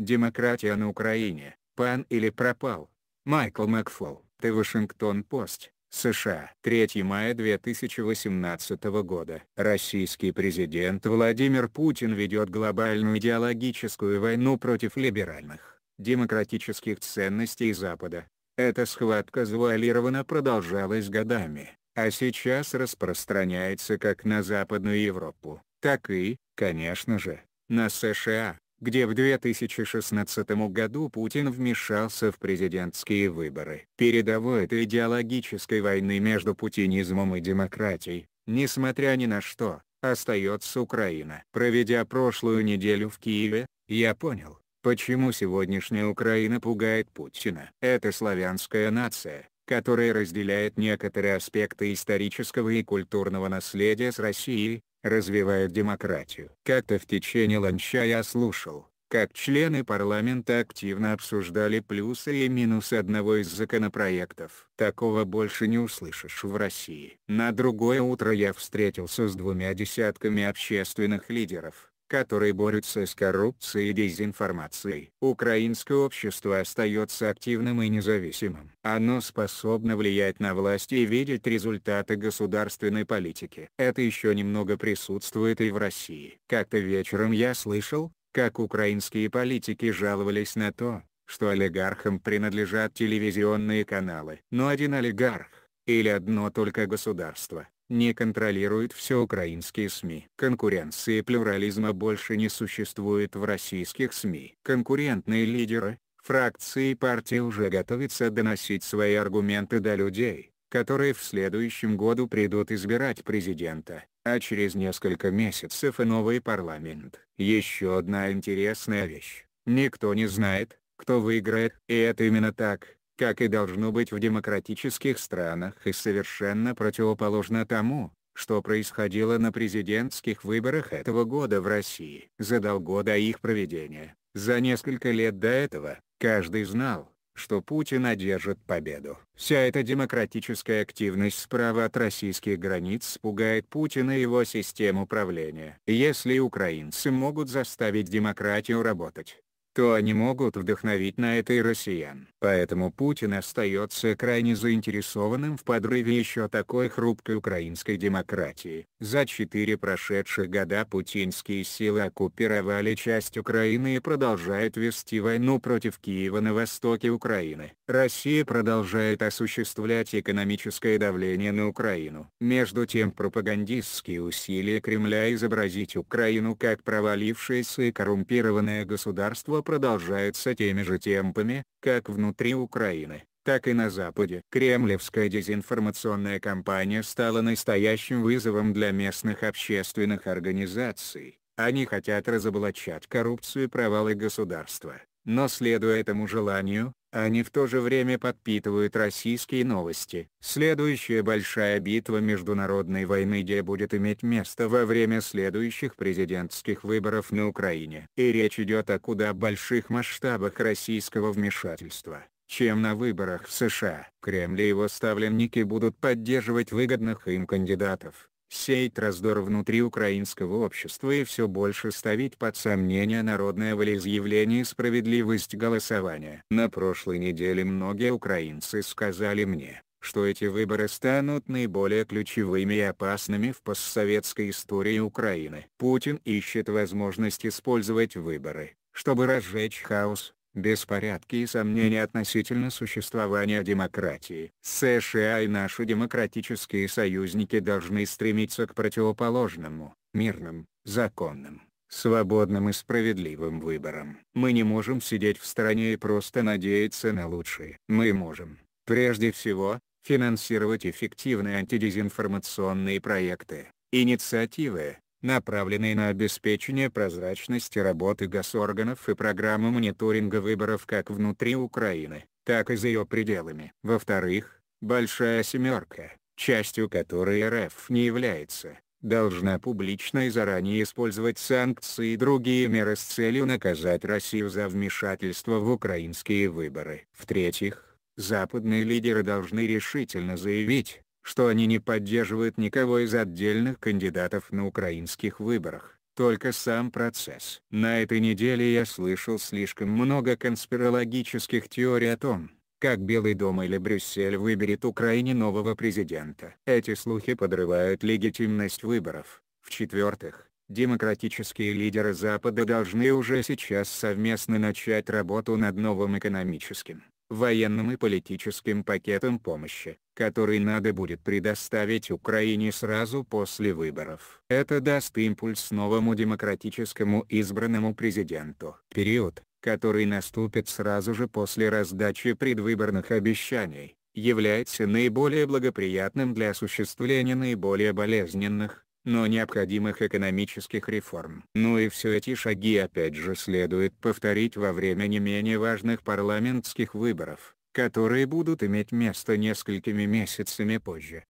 Демократия на Украине, пан или пропал. Майкл Макфол, Т. Вашингтон Пост, США. 3 мая 2018 года. Российский президент Владимир Путин ведет глобальную идеологическую войну против либеральных, демократических ценностей Запада. Эта схватка завуалированно продолжалась годами, а сейчас распространяется как на Западную Европу, так и, конечно же, на США где в 2016 году Путин вмешался в президентские выборы. Передовой этой идеологической войны между путинизмом и демократией, несмотря ни на что, остается Украина. Проведя прошлую неделю в Киеве, я понял, почему сегодняшняя Украина пугает Путина. Это славянская нация, которая разделяет некоторые аспекты исторического и культурного наследия с Россией, развивает демократию. Как-то в течение ланча я слушал, как члены парламента активно обсуждали плюсы и минусы одного из законопроектов. Такого больше не услышишь в России. На другое утро я встретился с двумя десятками общественных лидеров которые борются с коррупцией и дезинформацией. Украинское общество остается активным и независимым. Оно способно влиять на власть и видеть результаты государственной политики. Это еще немного присутствует и в России. Как-то вечером я слышал, как украинские политики жаловались на то, что олигархам принадлежат телевизионные каналы. Но один олигарх, или одно только государство, не контролирует все украинские СМИ. Конкуренции и плюрализма больше не существует в российских СМИ. Конкурентные лидеры, фракции и партии уже готовятся доносить свои аргументы до людей, которые в следующем году придут избирать президента, а через несколько месяцев и новый парламент. Еще одна интересная вещь. Никто не знает, кто выиграет, и это именно так как и должно быть в демократических странах и совершенно противоположно тому, что происходило на президентских выборах этого года в России. За до их проведения, за несколько лет до этого, каждый знал, что Путин одержит победу. Вся эта демократическая активность справа от российских границ пугает Путина и его систему управления. Если украинцы могут заставить демократию работать, то они могут вдохновить на это и россиян. Поэтому Путин остается крайне заинтересованным в подрыве еще такой хрупкой украинской демократии. За четыре прошедших года путинские силы оккупировали часть Украины и продолжают вести войну против Киева на востоке Украины. Россия продолжает осуществлять экономическое давление на Украину. Между тем пропагандистские усилия Кремля изобразить Украину как провалившееся и коррумпированное государство продолжается теми же темпами, как внутри Украины, так и на Западе. Кремлевская дезинформационная кампания стала настоящим вызовом для местных общественных организаций. Они хотят разоблачать коррупцию и провалы государства, но следуя этому желанию, они в то же время подпитывают российские новости. Следующая большая битва международной войны где будет иметь место во время следующих президентских выборов на Украине. И речь идет о куда больших масштабах российского вмешательства чем на выборах в США. Кремль и его ставленники будут поддерживать выгодных им кандидатов, сеять раздор внутри украинского общества и все больше ставить под сомнение народное волеизъявление и справедливость голосования. На прошлой неделе многие украинцы сказали мне, что эти выборы станут наиболее ключевыми и опасными в постсоветской истории Украины. Путин ищет возможность использовать выборы, чтобы разжечь хаос, беспорядки и сомнения относительно существования демократии. США и наши демократические союзники должны стремиться к противоположному, мирным, законным, свободным и справедливым выборам. Мы не можем сидеть в стороне и просто надеяться на лучшее. Мы можем, прежде всего, финансировать эффективные антидезинформационные проекты, инициативы, направленные на обеспечение прозрачности работы госорганов и программы мониторинга выборов как внутри Украины, так и за ее пределами. Во-вторых, «Большая семерка», частью которой РФ не является, должна публично и заранее использовать санкции и другие меры с целью наказать Россию за вмешательство в украинские выборы. В-третьих, западные лидеры должны решительно заявить, что они не поддерживают никого из отдельных кандидатов на украинских выборах, только сам процесс. На этой неделе я слышал слишком много конспирологических теорий о том, как Белый дом или Брюссель выберет Украине нового президента. Эти слухи подрывают легитимность выборов. В-четвертых, демократические лидеры Запада должны уже сейчас совместно начать работу над новым экономическим военным и политическим пакетом помощи, который надо будет предоставить Украине сразу после выборов. Это даст импульс новому демократическому избранному президенту. Период, который наступит сразу же после раздачи предвыборных обещаний, является наиболее благоприятным для осуществления наиболее болезненных, но необходимых экономических реформ. Ну и все эти шаги опять же следует повторить во время не менее важных парламентских выборов, которые будут иметь место несколькими месяцами позже.